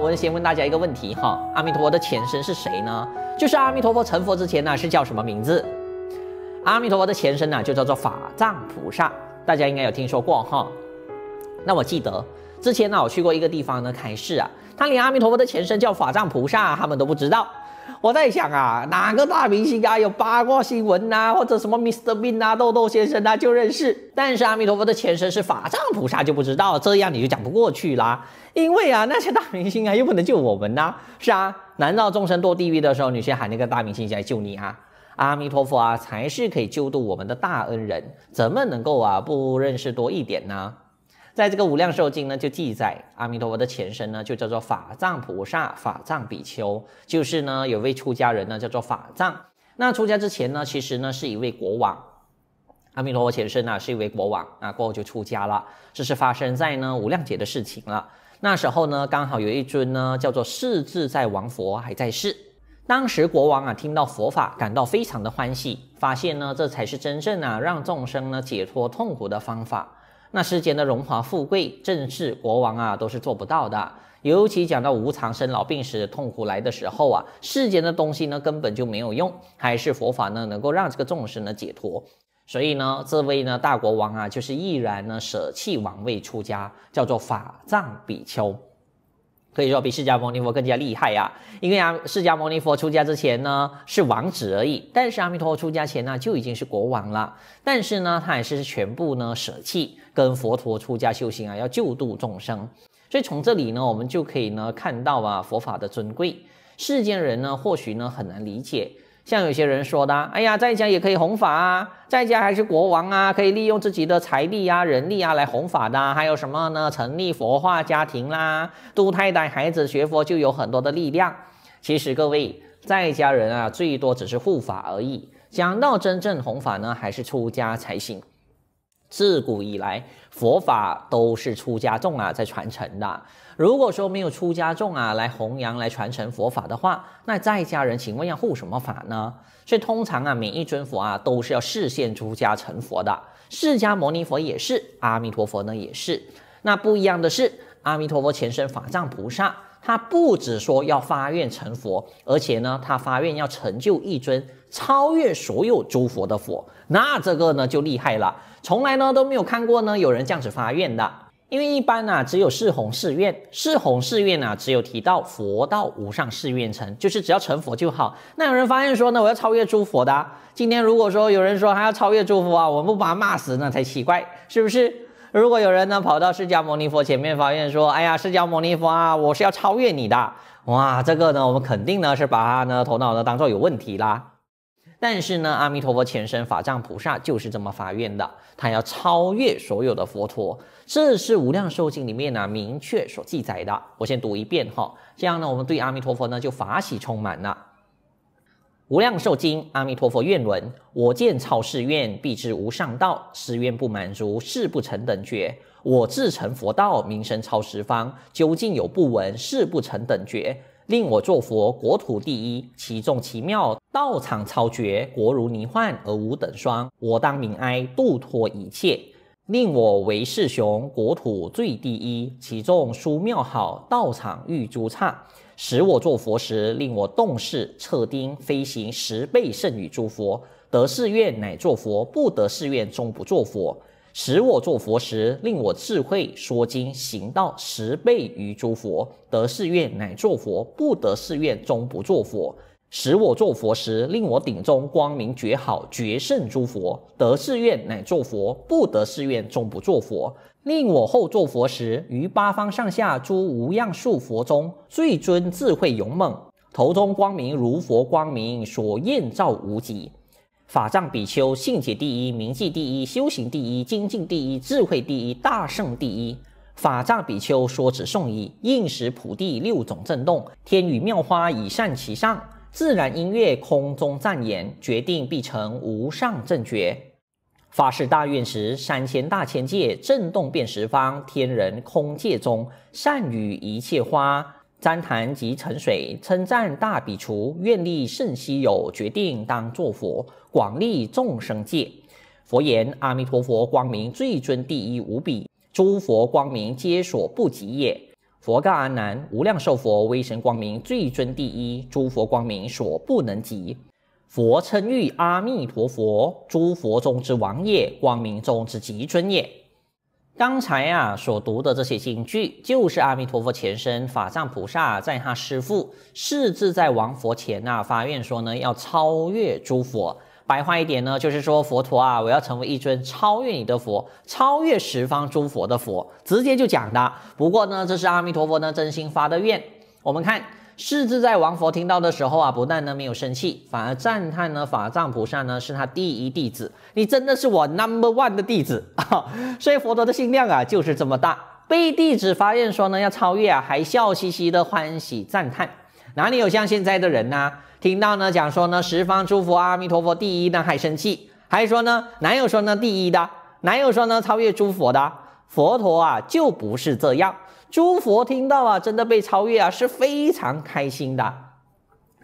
我先问大家一个问题哈，阿弥陀佛的前身是谁呢？就是阿弥陀佛成佛之前呢，是叫什么名字？阿弥陀佛的前身呢，就叫做法藏菩萨，大家应该有听说过哈。那我记得之前呢，我去过一个地方呢开示啊，他连阿弥陀佛的前身叫法藏菩萨，他们都不知道。我在想啊，哪个大明星啊有八卦新闻呐，或者什么 Mr. Bin 啊、豆豆先生啊就认识，但是阿弥陀佛的前身是法藏菩萨就不知道，这样你就讲不过去啦。因为啊，那些大明星啊又不能救我们呐。是啊，难道众生堕地狱的时候，你先喊那个大明星来救你啊？阿弥陀佛啊才是可以救度我们的大恩人，怎么能够啊不认识多一点呢？在这个无量寿经呢，就记载阿弥陀佛的前身呢，就叫做法藏菩萨、法藏比丘，就是呢有位出家人呢叫做法藏。那出家之前呢，其实呢是一位国王。阿弥陀佛前身呢是一位国王，那过后就出家了。这是发生在呢无量劫的事情了。那时候呢，刚好有一尊呢叫做世自在王佛还在世。当时国王啊听到佛法，感到非常的欢喜，发现呢这才是真正啊让众生呢解脱痛苦的方法。那世间的荣华富贵，正是国王啊，都是做不到的。尤其讲到无常，生老病死痛苦来的时候啊，世间的东西呢，根本就没有用，还是佛法呢，能够让这个众生呢解脱。所以呢，这位呢大国王啊，就是毅然呢舍弃王位出家，叫做法藏比丘。可以说比释迦牟尼佛更加厉害呀，因为啊，释迦牟尼佛出家之前呢是王子而已，但是阿弥陀佛出家前呢就已经是国王了，但是呢他也是全部呢舍弃，跟佛陀出家修行啊，要救度众生，所以从这里呢我们就可以呢看到啊佛法的尊贵，世间人呢或许呢很难理解。像有些人说的，哎呀，在家也可以弘法啊，在家还是国王啊，可以利用自己的财力啊、人力啊来弘法的。还有什么呢？成立佛化家庭啦，都太太孩子学佛就有很多的力量。其实各位在家人啊，最多只是护法而已。讲到真正弘法呢，还是出家才行。自古以来，佛法都是出家众啊在传承的。如果说没有出家众啊来弘扬、来传承佛法的话，那在家人请问要护什么法呢？所以通常啊，每一尊佛啊都是要示现出家成佛的。释迦牟尼佛也是，阿弥陀佛呢也是。那不一样的是，阿弥陀佛前身法藏菩萨，他不止说要发愿成佛，而且呢，他发愿要成就一尊超越所有诸佛的佛。那这个呢就厉害了。从来呢都没有看过呢有人这样子发愿的，因为一般呢只有四弘誓愿，四弘誓愿呢只有提到佛道无上誓愿成，就是只要成佛就好。那有人发愿说呢我要超越诸佛的，今天如果说有人说还要超越诸佛啊，我们不把他骂死那才奇怪，是不是？如果有人呢跑到释迦牟尼佛前面发愿说，哎呀释迦牟尼佛啊，我是要超越你的，哇，这个呢我们肯定呢是把他呢头脑呢当做有问题啦。但是呢，阿弥陀佛前身法藏菩萨就是这么发愿的，他要超越所有的佛陀，这是《无量寿经》里面呢明确所记载的。我先读一遍哈，这样呢，我们对阿弥陀佛呢就法喜充满了。《无量寿经》阿弥陀佛愿文：我见超世愿，必知无上道。十愿不满足，事不成等觉。我自成佛道，名声超十方。究竟有不闻，事不成等觉，令我作佛国土第一，其众奇妙。道场超绝，国如泥幻而无等双。我当民哀度脱一切，令我为世雄，国土最第一。其中殊庙好，道场欲诸刹，使我做佛时，令我动视彻丁，飞行十倍胜于诸佛。得誓愿乃做佛，不得誓愿终不做佛。使我做佛时，令我智慧说经行道十倍于诸佛。得誓愿乃做佛，不得誓愿终不做佛。使我作佛时，令我顶中光明绝好，绝胜诸佛。得誓愿乃作佛，不得誓愿终不作佛。令我后作佛时，于八方上下诸无量数佛中最尊智慧勇猛，头中光明如佛光明所焰照无极。法藏比丘信解第一，名记第一，修行第一，精进第一，智慧第一，大圣第一。法藏比丘说此颂已，应时普地六种震动，天与妙花以善其上。自然音乐，空中赞言，决定必成无上正觉。发誓大愿时，三千大千界震动遍十方，天人空界中善与一切花，旃檀及沉水，称赞大比丘愿力甚稀有，决定当作佛，广利众生界。佛言：阿弥陀佛光明最尊第一无比，诸佛光明皆所不及也。佛告阿难：无量寿佛威神光明最尊第一，诸佛光明所不能及。佛称誉阿弥陀佛，诸佛中之王也，光明中之极尊也。刚才啊，所读的这些经句，就是阿弥陀佛前身法藏菩萨在他师父世自在王佛前啊发愿说呢，要超越诸佛。白话一点呢，就是说佛陀啊，我要成为一尊超越你的佛，超越十方诸佛的佛，直接就讲的。不过呢，这是阿弥陀佛呢真心发的愿。我们看世自在王佛听到的时候啊，不但呢没有生气，反而赞叹呢法藏菩萨呢是他第一弟子，你真的是我 number one 的弟子啊。所以佛陀的心量啊就是这么大，被弟子发愿说呢要超越啊，还笑嘻嘻的欢喜赞叹，哪里有像现在的人呢？听到呢，讲说呢，十方诸佛阿弥陀佛第一呢还生气，还说呢，哪有说呢第一的，哪有说呢超越诸佛的佛陀啊，就不是这样。诸佛听到啊，真的被超越啊，是非常开心的。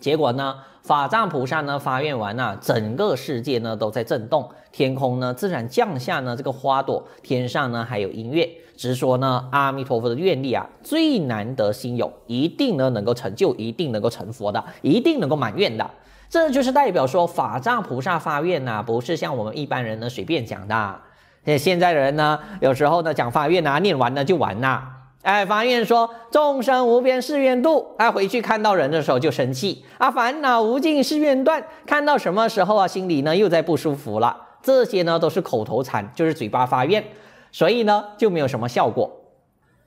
结果呢，法藏菩萨呢发愿完呐，整个世界呢都在震动，天空呢自然降下呢这个花朵，天上呢还有音乐。直说呢，阿弥陀佛的愿力啊，最难得心有，一定呢能够成就，一定能够成佛的，一定能够满愿的。这就是代表说法藏菩萨发愿呐，不是像我们一般人呢随便讲的。哎，现在的人呢，有时候呢讲发愿啊，念完呢就完呐。哎，发愿说众生无边誓愿度，哎回去看到人的时候就生气啊，烦恼无尽誓愿断，看到什么时候啊心里呢又在不舒服了。这些呢都是口头禅，就是嘴巴发愿。所以呢，就没有什么效果。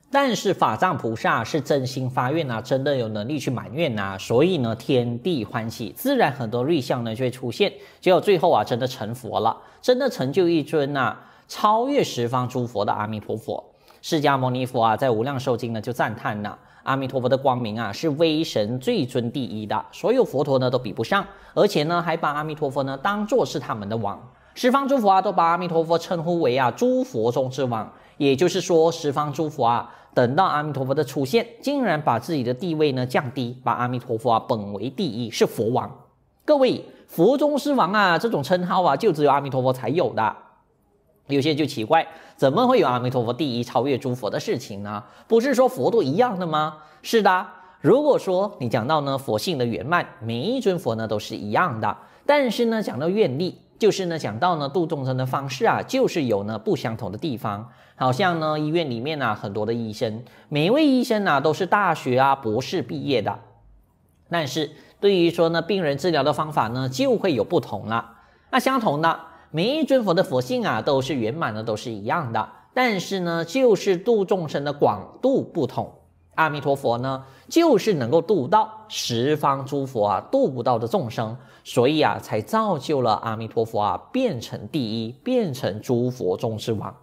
但是法藏菩萨是真心发愿呐，真的有能力去满愿呐，所以呢，天地欢喜，自然很多瑞相呢就会出现。结果最后啊，真的成佛了，真的成就一尊呐，超越十方诸佛的阿弥陀佛、释迦牟尼佛啊，在无量寿经呢就赞叹呐，阿弥陀佛的光明啊，是威神最尊第一的，所有佛陀呢都比不上，而且呢还把阿弥陀佛呢当做是他们的王。十方诸佛啊，都把阿弥陀佛称呼为啊诸佛中之王，也就是说十方诸佛啊，等到阿弥陀佛的出现，竟然把自己的地位呢降低，把阿弥陀佛啊本为第一，是佛王。各位佛中之王啊，这种称号啊，就只有阿弥陀佛才有的。有些就奇怪，怎么会有阿弥陀佛第一超越诸佛的事情呢？不是说佛都一样的吗？是的，如果说你讲到呢佛性的圆满，每一尊佛呢都是一样的，但是呢讲到愿力。就是呢，讲到呢度众生的方式啊，就是有呢不相同的地方。好像呢医院里面呢很多的医生，每一位医生呢都是大学啊博士毕业的，但是对于说呢病人治疗的方法呢就会有不同了。那相同的，每一尊佛的佛性啊都是圆满的，都是一样的，但是呢就是度众生的广度不同。阿弥陀佛呢，就是能够度到十方诸佛啊度不到的众生，所以啊，才造就了阿弥陀佛啊变成第一，变成诸佛中之王。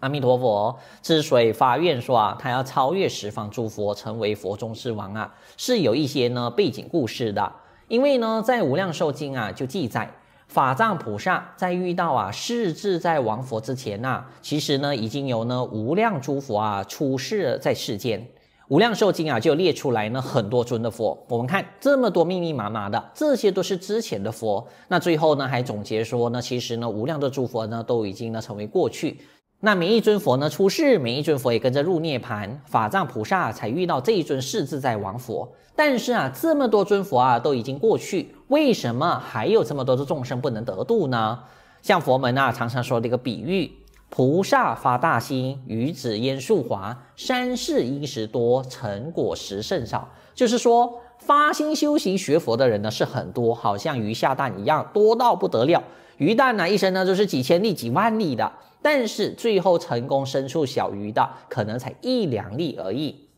阿弥陀佛之所以发愿说啊，他要超越十方诸佛，成为佛中之王啊，是有一些呢背景故事的。因为呢，在无量寿经啊就记载。法藏菩萨在遇到啊世自在王佛之前啊，其实呢已经有呢无量诸佛啊出世在世间。无量寿经啊就列出来呢很多尊的佛，我们看这么多密密麻麻的，这些都是之前的佛。那最后呢还总结说呢，其实呢无量的诸佛呢都已经呢成为过去。那每一尊佛呢出世，每一尊佛也跟着入涅槃。法藏菩萨才遇到这一尊世自在王佛。但是啊，这么多尊佛啊都已经过去，为什么还有这么多的众生不能得度呢？像佛门啊常常说的一个比喻：菩萨发大心，鱼子焉树华，山势因时多，成果实甚少。就是说，发心修行学佛的人呢是很多，好像鱼下蛋一样，多到不得了。鱼蛋呢一生呢就是几千粒几万粒的，但是最后成功生出小鱼的可能才一两粒而已。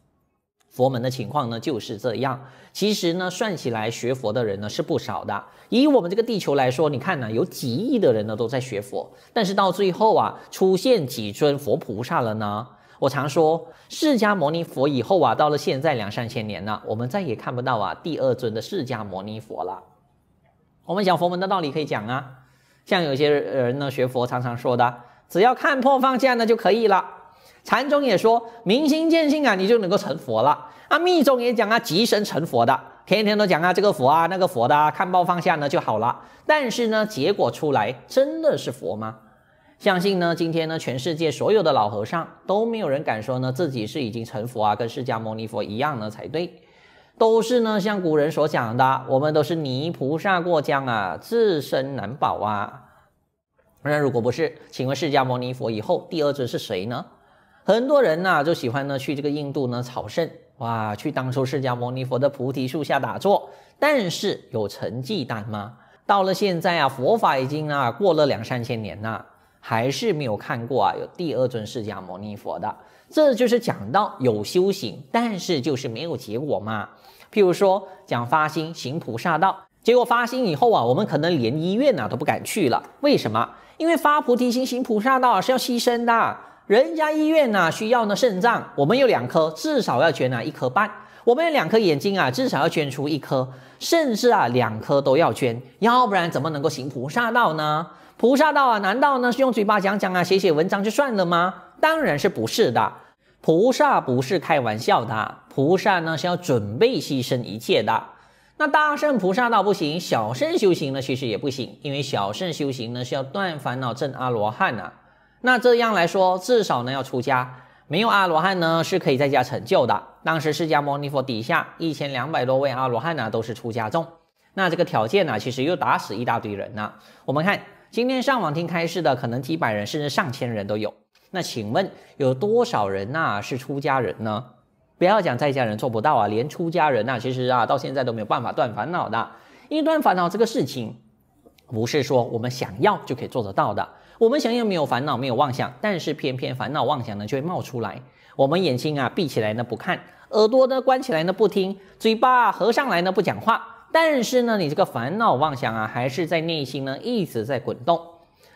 佛门的情况呢就是这样。其实呢算起来学佛的人呢是不少的。以我们这个地球来说，你看呢有几亿的人呢都在学佛，但是到最后啊出现几尊佛菩萨了呢？我常说释迦牟尼佛以后啊到了现在两三千年了，我们再也看不到啊第二尊的释迦牟尼佛了。我们讲佛门的道理可以讲啊。像有些人呢，学佛常常说的，只要看破放下呢就可以了。禅宗也说明心见性啊，你就能够成佛了。啊，密宗也讲啊，即身成佛的，天天都讲啊，这个佛啊，那个佛的，啊，看破放下呢就好了。但是呢，结果出来真的是佛吗？相信呢，今天呢，全世界所有的老和尚都没有人敢说呢，自己是已经成佛啊，跟释迦牟尼佛一样呢才对。都是呢，像古人所讲的，我们都是泥菩萨过江啊，自身难保啊。那如果不是，请问释迦牟尼佛以后第二尊是谁呢？很多人呢就喜欢呢去这个印度呢朝圣，哇，去当初释迦牟尼佛的菩提树下打坐。但是有成绩单吗？到了现在啊，佛法已经啊过了两三千年呐，还是没有看过啊有第二尊释迦牟尼佛的。这就是讲到有修行，但是就是没有结果嘛。譬如说讲发心行菩萨道，结果发心以后啊，我们可能连医院呐都不敢去了。为什么？因为发菩提心行菩萨道是要牺牲的。人家医院呐需要呢肾脏，我们有两颗，至少要捐啊一颗半。我们有两颗眼睛啊，至少要捐出一颗，甚至啊两颗都要捐，要不然怎么能够行菩萨道呢？菩萨道啊，难道呢是用嘴巴讲讲啊，写写文章就算了吗？当然是不是的。菩萨不是开玩笑的，菩萨呢是要准备牺牲一切的。那大圣菩萨倒不行，小圣修行呢其实也不行，因为小圣修行呢是要断烦恼证阿罗汉呐。那这样来说，至少呢要出家，没有阿罗汉呢是可以在家成就的。当时释迦牟尼佛底下一千两百多位阿罗汉呢都是出家众。那这个条件呢其实又打死一大堆人呢。我们看今天上网听开示的，可能几百人甚至上千人都有。那请问有多少人呐是出家人呢？不要讲在家人做不到啊，连出家人呐，其实啊到现在都没有办法断烦恼的。因为断烦恼这个事情，不是说我们想要就可以做得到的。我们想要没有烦恼、没有妄想，但是偏偏烦恼妄想呢就会冒出来。我们眼睛啊闭起来呢不看，耳朵呢关起来呢不听，嘴巴合上来呢不讲话，但是呢你这个烦恼妄想啊还是在内心呢一直在滚动。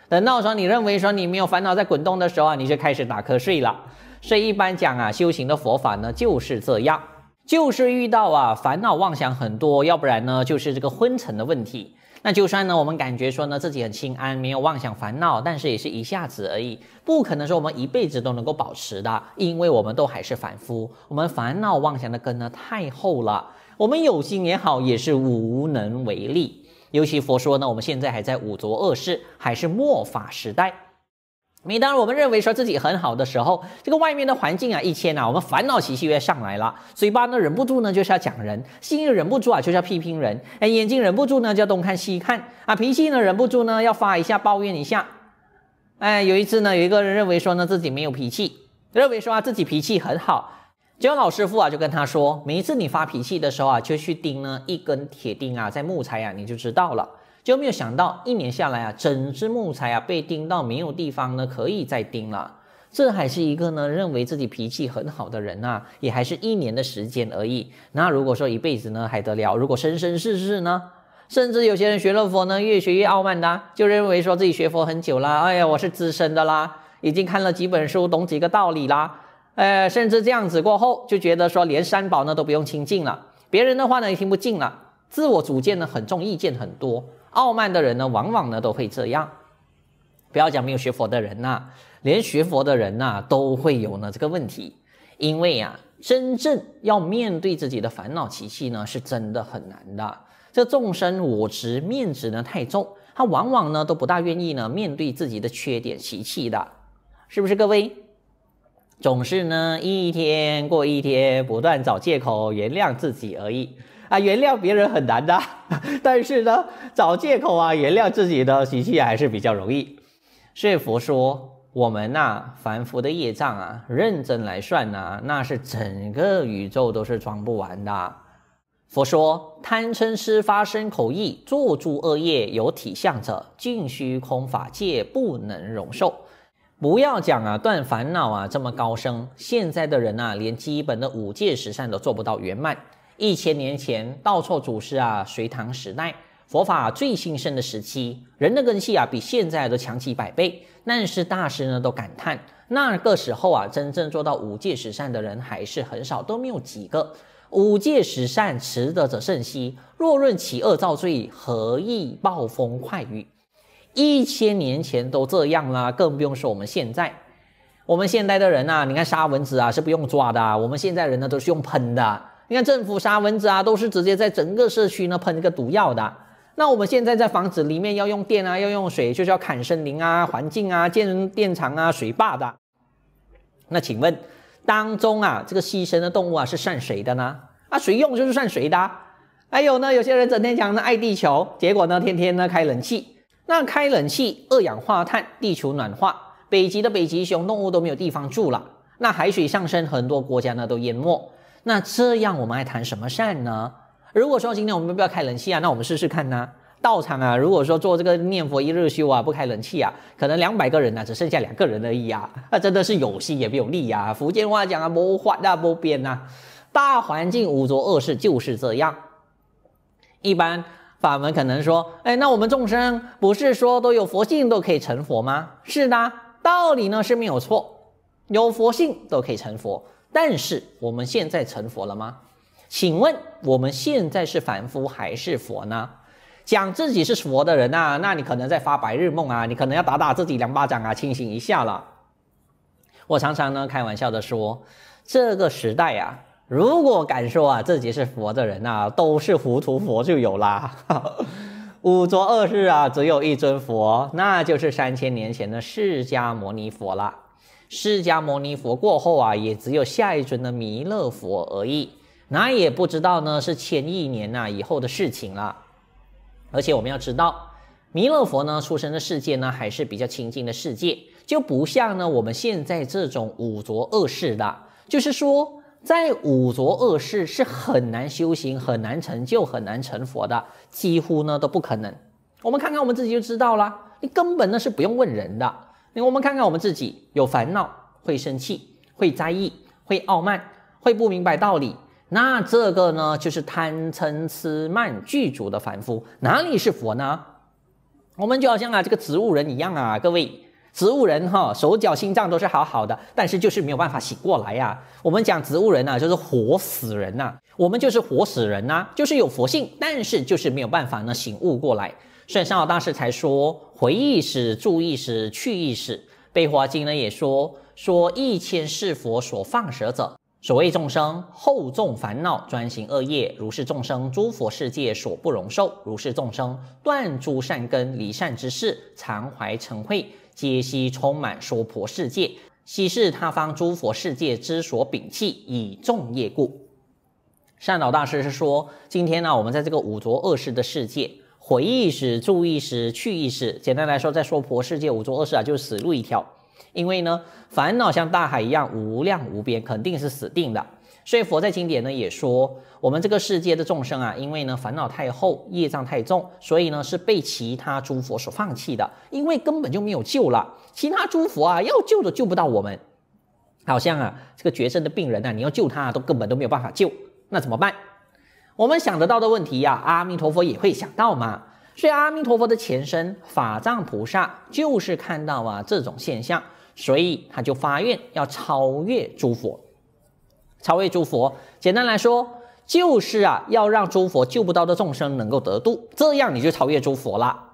等到说你认为说你没有烦恼在滚动的时候啊，你就开始打瞌睡了。所以一般讲啊，修行的佛法呢就是这样，就是遇到啊烦恼妄想很多，要不然呢就是这个昏沉的问题。那就算呢我们感觉说呢自己很心安，没有妄想烦恼，但是也是一下子而已，不可能说我们一辈子都能够保持的，因为我们都还是凡夫，我们烦恼妄想的根呢太厚了，我们有心也好，也是无能为力。尤其佛说呢，我们现在还在五浊恶世，还是末法时代。每当我们认为说自己很好的时候，这个外面的环境啊，一切啊，我们烦恼习气就上来了。嘴巴呢，忍不住呢，就是要讲人；，心里忍不住啊，就是要批评人；，哎，眼睛忍不住呢，就要东看西看；，啊，脾气呢，忍不住呢，要发一下，抱怨一下。哎，有一次呢，有一个人认为说呢，自己没有脾气，认为说啊自己脾气很好。结果老师傅啊就跟他说，每一次你发脾气的时候啊，就去钉呢一根铁钉啊，在木材啊，你就知道了。就没有想到一年下来啊，整只木材啊被钉到没有地方呢可以再钉了。这还是一个呢认为自己脾气很好的人啊，也还是一年的时间而已。那如果说一辈子呢还得了？如果生生世世呢？甚至有些人学了佛呢，越学越傲慢的，就认为说自己学佛很久了，哎呀，我是资深的啦，已经看了几本书，懂几个道理啦。呃，甚至这样子过后，就觉得说连三宝呢都不用亲近了，别人的话呢也听不进了，自我主见呢很重，意见很多，傲慢的人呢往往呢都会这样。不要讲没有学佛的人呐，连学佛的人呐都会有呢这个问题，因为呀，真正要面对自己的烦恼习气呢，是真的很难的。这众生我执面子呢太重，他往往呢都不大愿意呢面对自己的缺点习气的，是不是各位？总是呢，一天过一天，不断找借口原谅自己而已。啊，原谅别人很难的，但是呢，找借口啊原谅自己的习气还是比较容易。所以佛说，我们那凡夫的业障啊，认真来算呢，那是整个宇宙都是装不完的。佛说，贪嗔痴发生口意，作诸恶业有体相者，尽虚空法界不能容受。不要讲啊，断烦恼啊，这么高深。现在的人啊，连基本的五戒十善都做不到圆满。一千年前，道错祖师啊，隋唐时代佛法最兴盛的时期，人的根器啊，比现在都强几百倍。但是大师呢，都感叹那个时候啊，真正做到五戒十善的人还是很少，都没有几个。五戒十善持得者甚稀，若论其恶造罪，何意暴风快雨？一千年前都这样啦，更不用说我们现在。我们现代的人啊，你看杀蚊子啊是不用抓的，我们现在人呢都是用喷的。你看政府杀蚊子啊，都是直接在整个社区呢喷一个毒药的。那我们现在在房子里面要用电啊，要用水，就是要砍森林啊，环境啊，建电厂啊，水坝的。那请问，当中啊这个牺牲的动物啊是算谁的呢？啊，谁用就是算谁的。还有呢，有些人整天讲呢爱地球，结果呢天天呢开冷气。那开冷气，二氧化碳，地球暖化，北极的北极熊动物都没有地方住了。那海水上升，很多国家呢都淹没。那这样我们还谈什么善呢？如果说今天我们不要开冷气啊，那我们试试看呢？道场啊，如果说做这个念佛一日修啊，不开冷气啊，可能两百个人呢，只剩下两个人而已啊。那真的是有心也没有力呀。福建话讲啊，莫发大，莫编呐。大环境五浊恶事就是这样，一般。法门可能说：“哎，那我们众生不是说都有佛性，都可以成佛吗？是的，道理呢是没有错，有佛性都可以成佛。但是我们现在成佛了吗？请问我们现在是凡夫还是佛呢？讲自己是佛的人啊，那你可能在发白日梦啊，你可能要打打自己两巴掌啊，清醒一下了。我常常呢开玩笑的说，这个时代呀。”如果敢说啊自己是佛的人呐，都是糊涂佛就有啦。五浊恶世啊，只有一尊佛，那就是三千年前的释迦牟尼佛了。释迦牟尼佛过后啊，也只有下一尊的弥勒佛而已。那也不知道呢，是千亿年呐以后的事情了。而且我们要知道，弥勒佛呢出生的世界呢，还是比较清净的世界，就不像呢我们现在这种五浊恶世了。就是说。在五浊恶世是很难修行、很难成就、很难成佛的，几乎呢都不可能。我们看看我们自己就知道了。你根本呢是不用问人的。你我们看看我们自己，有烦恼、会生气、会在意、会傲慢、会不明白道理，那这个呢就是贪嗔痴慢具足的凡夫，哪里是佛呢？我们就好像啊这个植物人一样啊，各位。植物人哈，手脚心脏都是好好的，但是就是没有办法醒过来呀。我们讲植物人呐，就是活死人呐。我们就是活死人呐，就是有佛性，但是就是没有办法呢醒悟过来。所以上老大师才说：回忆时、注意时、去意时，《悲华经》呢也说：说一千是佛所放舍者，所谓众生厚重烦恼，专行恶业，如是众生，诸佛世界所不容受；如是众生断诸善根，离善之事，常怀尘秽。皆悉充满说婆世界，悉是他方诸佛世界之所摒弃，以众业故。善导大师是说，今天呢，我们在这个五浊恶世的世界，回忆时、注意时、去意识，简单来说，在说婆世界五浊恶世啊，就是死路一条，因为呢，烦恼像大海一样无量无边，肯定是死定的。所以佛在经典呢也说，我们这个世界的众生啊，因为呢烦恼太厚，业障太重，所以呢是被其他诸佛所放弃的，因为根本就没有救了。其他诸佛啊要救都救不到我们，好像啊这个绝症的病人呢，你要救他都根本都没有办法救。那怎么办？我们想得到的问题呀，阿弥陀佛也会想到嘛。所以阿弥陀佛的前身法藏菩萨就是看到啊这种现象，所以他就发愿要超越诸佛。超越诸佛，简单来说，就是啊，要让诸佛救不到的众生能够得度，这样你就超越诸佛了。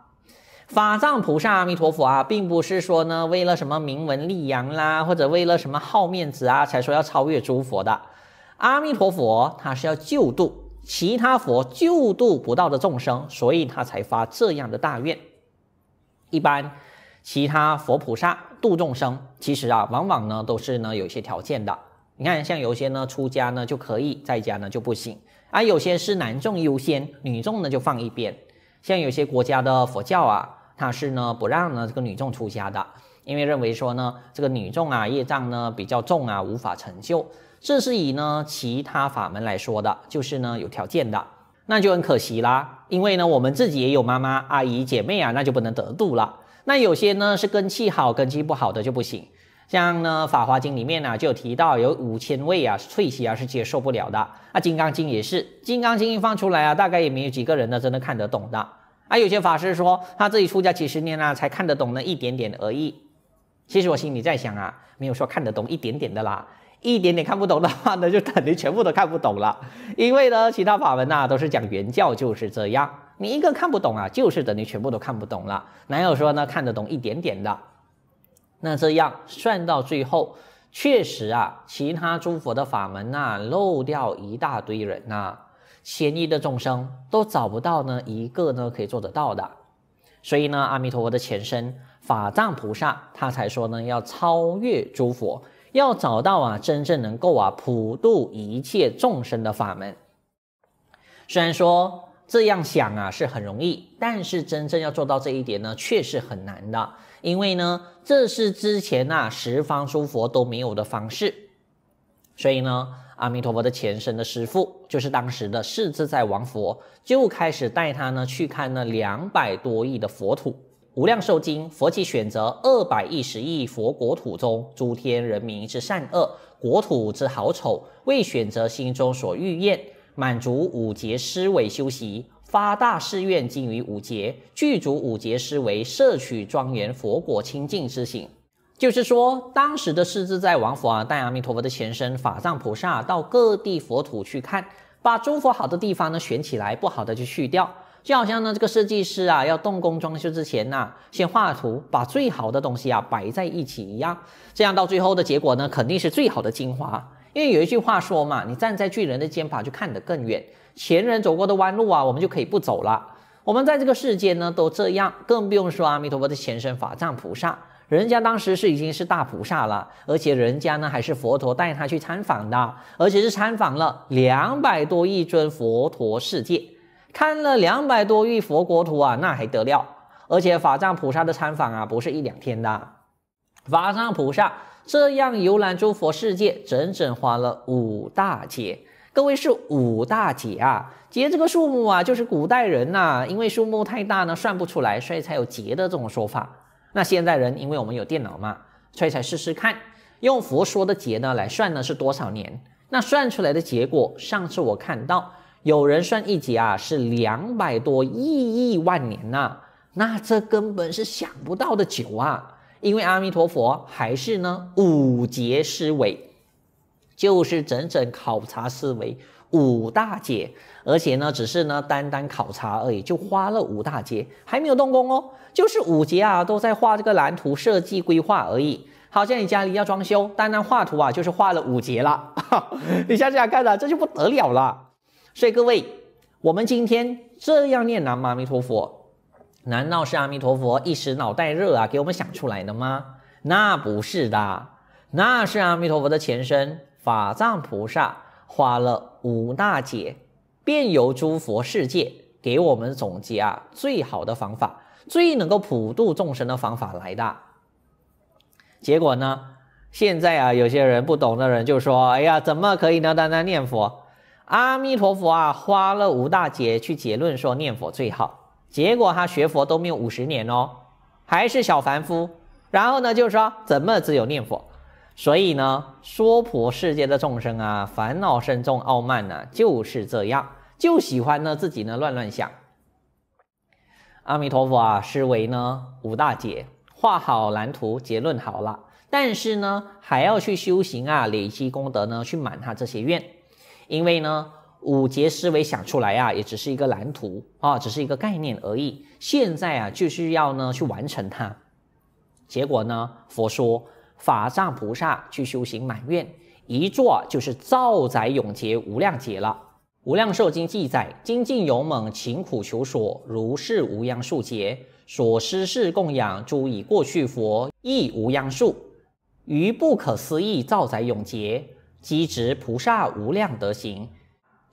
法藏菩萨阿弥陀佛啊，并不是说呢，为了什么名闻利养啦，或者为了什么好面子啊，才说要超越诸佛的。阿弥陀佛他是要救度其他佛救度不到的众生，所以他才发这样的大愿。一般其他佛菩萨度众生，其实啊，往往呢都是呢有一些条件的。你看，像有些呢出家呢就可以，在家呢就不行啊。有些是男众优先，女众呢就放一边。像有些国家的佛教啊，它是呢不让呢这个女众出家的，因为认为说呢这个女众啊业障呢比较重啊，无法成就。这是以呢其他法门来说的，就是呢有条件的，那就很可惜啦。因为呢我们自己也有妈妈、阿姨、姐妹啊，那就不能得度了。那有些呢是根气好，根气不好的就不行。像呢，《法华经》里面呢就有提到，有五千位啊，翠西啊是接受不了的。那《金刚经》也是，《金刚经》一放出来啊，大概也没有几个人呢，真的看得懂的。啊，有些法师说他自己出家几十年了，才看得懂那一点点而已。其实我心里在想啊，没有说看得懂一点点的啦，一点点看不懂的话，呢，就等于全部都看不懂了。因为呢，其他法门呐都是讲原教，就是这样，你一个看不懂啊，就是等于全部都看不懂了，哪有说呢看得懂一点点的？那这样算到最后，确实啊，其他诸佛的法门呐，漏掉一大堆人呐，千亿的众生都找不到呢一个呢可以做得到的。所以呢，阿弥陀佛的前身法藏菩萨，他才说呢，要超越诸佛，要找到啊真正能够啊普度一切众生的法门。虽然说。这样想啊是很容易，但是真正要做到这一点呢，却是很难的。因为呢，这是之前呐十方诸佛都没有的方式，所以呢，阿弥陀佛的前身的师父就是当时的世自在王佛，就开始带他呢去看那两百多亿的佛土无量寿经。佛即选择二百一十亿佛国土中诸天人民之善恶，国土之好丑，为选择心中所欲愿。满足五节思维修习，发大誓愿精于五节，具足五节思维摄取庄严佛果清净之行。就是说，当时的世自在王佛啊，带阿弥陀佛的前身法藏菩萨到各地佛土去看，把诸佛好的地方呢选起来，不好的就去掉。就好像呢，这个设计师啊，要动工装修之前呐，先画图，把最好的东西啊摆在一起一样，这样到最后的结果呢，肯定是最好的精华。因为有一句话说嘛，你站在巨人的肩膀就看得更远。前人走过的弯路啊，我们就可以不走了。我们在这个世间呢，都这样，更不用说阿弥陀佛的前身法藏菩萨，人家当时是已经是大菩萨了，而且人家呢还是佛陀带他去参访的，而且是参访了两百多亿尊佛陀世界，看了两百多亿佛国土啊，那还得了？而且法藏菩萨的参访啊，不是一两天的，法藏菩萨。这样游览诸佛世界，整整花了五大劫。各位是五大劫啊，劫这个数目啊，就是古代人呐，因为数目太大呢，算不出来，所以才有劫的这种说法。那现代人，因为我们有电脑嘛，所以才试试看，用佛说的劫呢来算呢是多少年。那算出来的结果，上次我看到有人算一劫啊，是两百多亿亿万年呐，那这根本是想不到的久啊。因为阿弥陀佛还是呢五节思维，就是整整考察思维五大节，而且呢只是呢单单考察而已，就花了五大节，还没有动工哦，就是五节啊都在画这个蓝图设计规划而已。好像你家里要装修，单单画图啊就是画了五节了，你想想看啊，这就不得了了。所以各位，我们今天这样念南无阿弥陀佛。难道是阿弥陀佛一时脑袋热啊，给我们想出来的吗？那不是的，那是阿弥陀佛的前身法藏菩萨花了五大劫遍游诸佛世界，给我们总结啊最好的方法，最能够普度众生的方法来的。结果呢，现在啊有些人不懂的人就说：“哎呀，怎么可以呢？单单念佛阿弥陀佛啊，花了五大劫去结论说念佛最好。”结果他学佛都没有五十年哦，还是小凡夫。然后呢，就是说怎么只有念佛？所以呢，娑婆世界的众生啊，烦恼深重、傲慢呢，就是这样，就喜欢呢自己呢乱乱想。阿弥陀佛，啊，是为呢五大劫，画好蓝图，结论好了，但是呢，还要去修行啊，累积功德呢，去满他这些愿，因为呢。五劫思维想出来啊，也只是一个蓝图啊，只是一个概念而已。现在啊，就需要呢去完成它。结果呢，佛说法藏菩萨去修行满愿，一坐就是造载永劫无量劫了。无量寿经记载：精进勇猛，勤苦求索，如是无央数劫，所施是供养诸已过去佛，亦无央数，于不可思议造载永劫，积执菩萨无量德行。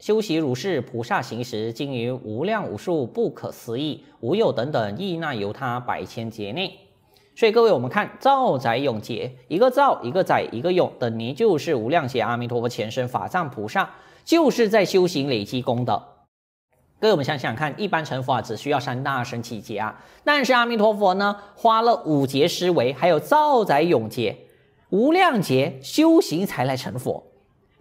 修习如是菩萨行时，经于无量无数不可思议无有等等异难，由他百千劫内。所以各位，我们看造、宅永劫，一个造，一个载，一个永，等于就是无量劫阿弥陀佛前身法藏菩萨，就是在修行累积功德。各位，我们想想看，一般成佛啊，只需要三大神劫啊，但是阿弥陀佛呢，花了五劫思维，还有造、宅永劫无量劫修行才来成佛。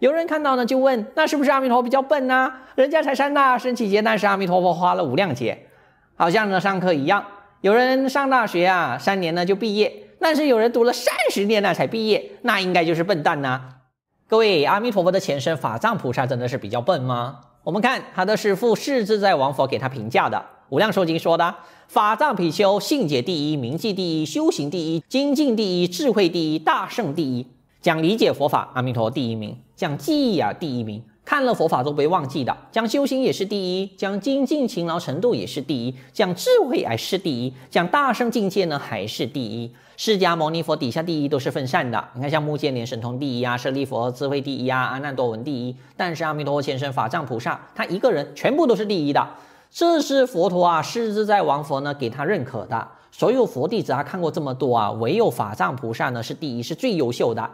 有人看到呢，就问那是不是阿弥陀佛比较笨呢？人家才三大升起劫，但是阿弥陀佛花了无量劫，好像呢上课一样。有人上大学啊，三年呢就毕业，但是有人读了三十年呢才毕业，那应该就是笨蛋呐。各位，阿弥陀佛的前身法藏菩萨真的是比较笨吗？我们看他的师父世自在王佛给他评价的《无量寿经》说的，法藏比丘信解第一，名记第一，修行第一，精进第一，智慧第一，大圣第一，讲理解佛法，阿弥陀佛第一名。讲记忆啊，第一名；看了佛法都不会忘记的。讲修行也是第一，讲精进勤劳程度也是第一，讲智慧还是第一，讲大圣境界呢还是第一。释迦牟尼佛底下第一都是分散的，你看像目犍连神通第一啊，舍利佛智慧第一啊，阿难多闻第一，但是阿弥陀佛先生法藏菩萨，他一个人全部都是第一的。这是佛陀啊，世自在王佛呢给他认可的。所有佛弟子啊看过这么多啊，唯有法藏菩萨呢是第一，是最优秀的。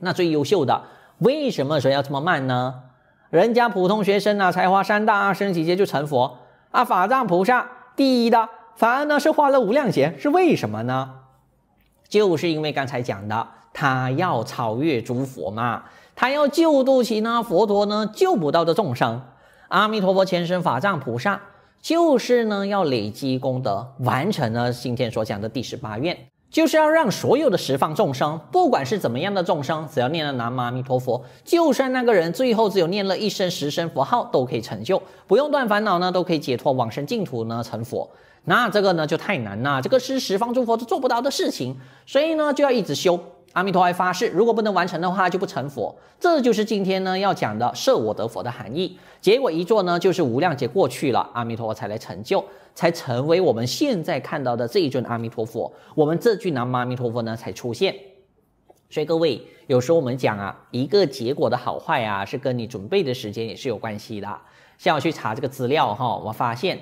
那最优秀的。为什么说要这么慢呢？人家普通学生啊，才花三大升几劫就成佛啊！法藏菩萨第一的，反而呢是花了无量劫，是为什么呢？就是因为刚才讲的，他要超越诸佛嘛，他要救度起那佛陀呢救不到的众生。阿弥陀佛，前身法藏菩萨，就是呢要累积功德，完成了今天所讲的第十八愿。就是要让所有的十方众生，不管是怎么样的众生，只要念了南无阿弥陀佛，就算那个人最后只有念了一声十声佛号，都可以成就，不用断烦恼呢，都可以解脱往生净土呢，成佛。那这个呢就太难了，这个是十方诸佛都做不到的事情，所以呢就要一直修。阿弥陀还发誓，如果不能完成的话，就不成佛。这就是今天呢要讲的舍我得佛的含义。结果一做呢，就是无量劫过去了，阿弥陀佛才来成就。才成为我们现在看到的这一尊阿弥陀佛，我们这句南无阿弥陀佛呢才出现。所以各位，有时候我们讲啊，一个结果的好坏啊，是跟你准备的时间也是有关系的。像我去查这个资料哈，我发现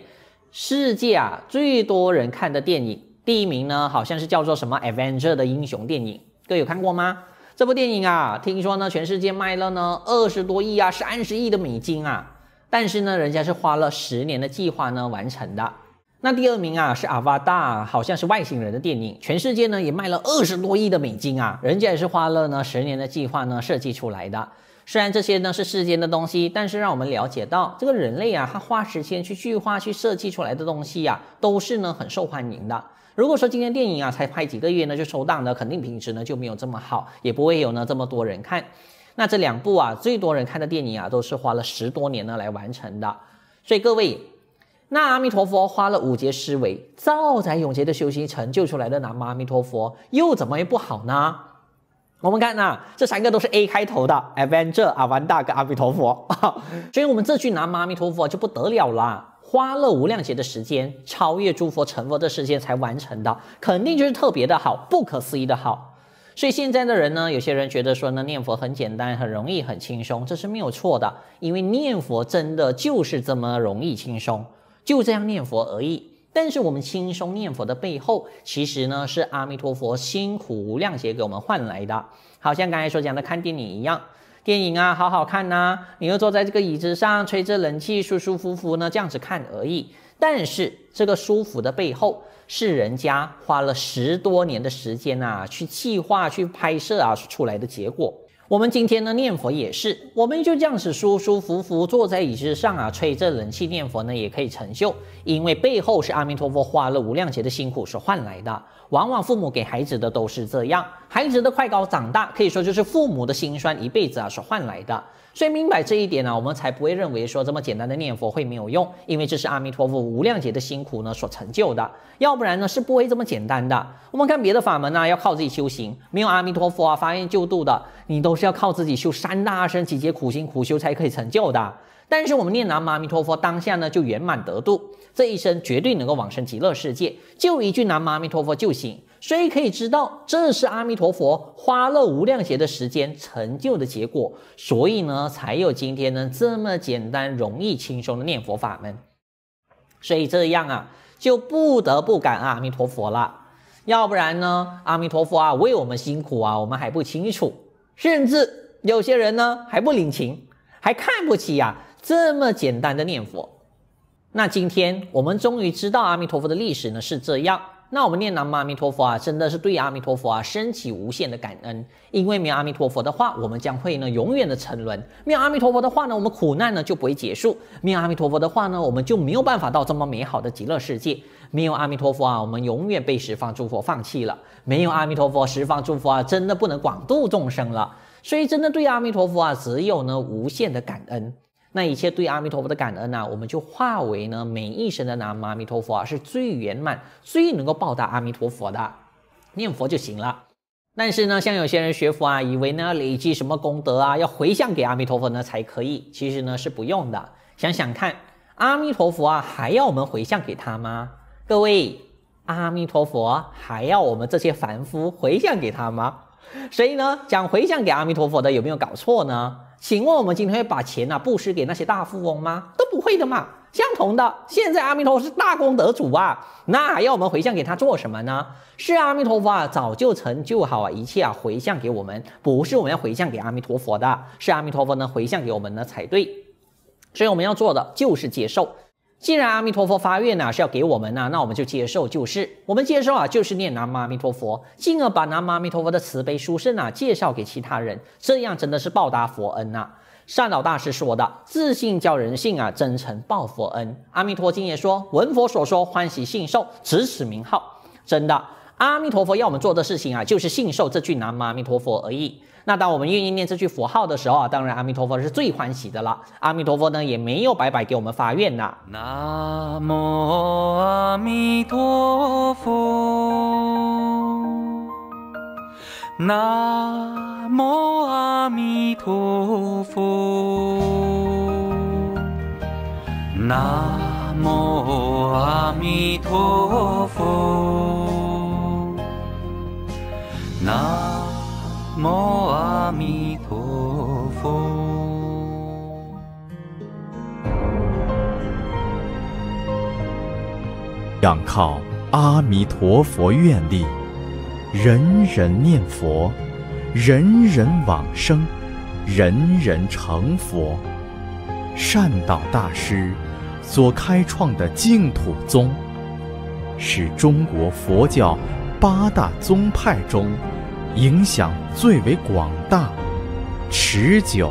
世界啊最多人看的电影，第一名呢好像是叫做什么《Avenger》的英雄电影，各位有看过吗？这部电影啊，听说呢全世界卖了呢二十多亿啊，三十亿的美金啊，但是呢，人家是花了十年的计划呢完成的。那第二名啊是《阿瓦达》，好像是外星人的电影，全世界呢也卖了二十多亿的美金啊，人家也是花了呢十年的计划呢设计出来的。虽然这些呢是世间的东西，但是让我们了解到这个人类啊，他花时间去计划、去设计出来的东西呀，都是呢很受欢迎的。如果说今天电影啊才拍几个月呢就收档了，肯定品质呢就没有这么好，也不会有呢这么多人看。那这两部啊最多人看的电影啊，都是花了十多年呢来完成的，所以各位。那阿弥陀佛花了五劫思维造在永劫的修行成就出来的南无阿弥陀佛又怎么会不好呢？我们看呐，这三个都是 A 开头的，a van，e van 大个阿弥陀佛。所以我们这句南无阿弥陀佛就不得了啦。花了无量劫的时间，超越诸佛成佛的时间才完成的，肯定就是特别的好，不可思议的好。所以现在的人呢，有些人觉得说，呢，念佛很简单，很容易，很轻松，这是没有错的，因为念佛真的就是这么容易轻松。就这样念佛而已，但是我们轻松念佛的背后，其实呢是阿弥陀佛辛苦无量劫给我们换来的，好像刚才所讲的看电影一样，电影啊好好看呐，你又坐在这个椅子上吹着冷气，舒舒服服呢这样子看而已，但是这个舒服的背后，是人家花了十多年的时间呐去计划、去拍摄啊出来的结果。我们今天呢念佛也是，我们就这样子舒舒服服坐在椅子上啊，吹着冷气念佛呢，也可以成就。因为背后是阿弥陀佛花了无量劫的辛苦所换来的，往往父母给孩子的都是这样，孩子的快高长大，可以说就是父母的辛酸一辈子啊所换来的。所以明白这一点呢，我们才不会认为说这么简单的念佛会没有用，因为这是阿弥陀佛无量劫的辛苦呢所成就的，要不然呢是不会这么简单的。我们看别的法门呢，要靠自己修行，没有阿弥陀佛啊发愿救度的，你都是要靠自己修三大生几劫苦行苦修才可以成就的。但是我们念南无阿弥陀佛，当下呢就圆满得度，这一生绝对能够往生极乐世界，就一句南无阿弥陀佛就行。所以可以知道，这是阿弥陀佛花了无量劫的时间成就的结果，所以呢，才有今天呢这么简单、容易、轻松的念佛法门。所以这样啊，就不得不感恩阿弥陀佛了，要不然呢，阿弥陀佛啊为我们辛苦啊，我们还不清楚，甚至有些人呢还不领情，还看不起呀这么简单的念佛。那今天我们终于知道阿弥陀佛的历史呢是这样。那我们念南无阿弥陀佛啊，真的是对阿弥陀佛啊升起无限的感恩，因为没有阿弥陀佛的话，我们将会呢永远的沉沦；没有阿弥陀佛的话呢，我们苦难呢就不会结束；没有阿弥陀佛的话呢，我们就没有办法到这么美好的极乐世界；没有阿弥陀佛啊，我们永远被十方诸佛放弃了；没有阿弥陀佛，十方诸佛啊真的不能广度众生了。所以，真的对阿弥陀佛啊，只有呢无限的感恩。那一切对阿弥陀佛的感恩啊，我们就化为呢每一生的南无阿弥陀佛啊，是最圆满、最能够报答阿弥陀佛的念佛就行了。但是呢，像有些人学佛啊，以为呢累积什么功德啊，要回向给阿弥陀佛呢才可以，其实呢是不用的。想想看，阿弥陀佛啊还要我们回向给他吗？各位，阿弥陀佛还要我们这些凡夫回向给他吗？所以呢，讲回向给阿弥陀佛的有没有搞错呢？请问我们今天会把钱呐布施给那些大富翁吗？都不会的嘛，相同的。现在阿弥陀佛是大功德主啊，那还要我们回向给他做什么呢？是阿弥陀佛啊，早就成就好啊一切啊，回向给我们，不是我们要回向给阿弥陀佛的，是阿弥陀佛呢回向给我们呢才对。所以我们要做的就是接受。既然阿弥陀佛发愿呢是要给我们呢，那我们就接受，就是我们接受啊，就是念南无阿弥陀佛，进而把南无阿弥陀佛的慈悲殊胜啊介绍给其他人，这样真的是报答佛恩啊。善导大师说的，自信教人性啊，真诚报佛恩。阿弥陀经也说，闻佛所说，欢喜信受，执此名号。真的，阿弥陀佛要我们做的事情啊，就是信受这句南无阿弥陀佛而已。那当我们愿意念这句佛号的时候啊，当然阿弥陀佛是最欢喜的了。阿弥陀佛呢，也没有白白给我们发愿呐。南无阿弥陀佛，南无阿弥陀佛，南无阿弥陀佛，南无。阿弥陀佛，仰靠阿弥陀佛愿力，人人念佛，人人往生，人人成佛。善导大师所开创的净土宗，是中国佛教八大宗派中。影响最为广大、持久、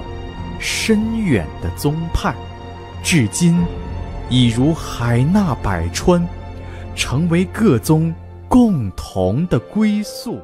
深远的宗派，至今已如海纳百川，成为各宗共同的归宿。